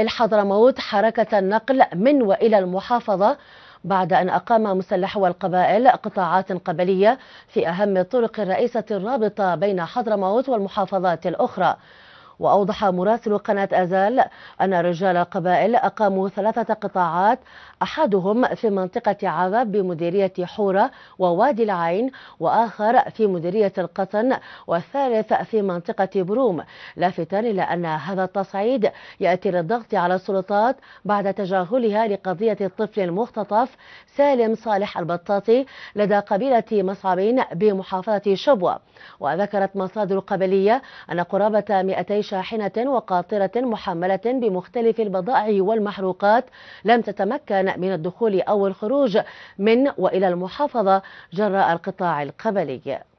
الحضرموت حركة النقل من وإلى المحافظة بعد أن أقام مسلحو القبائل قطاعات قبلية في أهم الطرق الرئيسة الرابطة بين حضرموت والمحافظات الأخرى وأوضح مراسل قناة أزال أن رجال قبائل أقاموا ثلاثة قطاعات أحدهم في منطقة عذاب بمديرية حورة ووادي العين وآخر في مديرية القطن والثالث في منطقة بروم لافتا إلى أن هذا التصعيد يأتي للضغط على السلطات بعد تجاهلها لقضية الطفل المختطف سالم صالح البطاطي لدى قبيلة مصعبين بمحافظة شبوة وذكرت مصادر قبلية أن قرابة 200 شاحنة وقاطرة محملة بمختلف البضائع والمحروقات لم تتمكن من الدخول أو الخروج من وإلى المحافظة جراء القطاع القبلي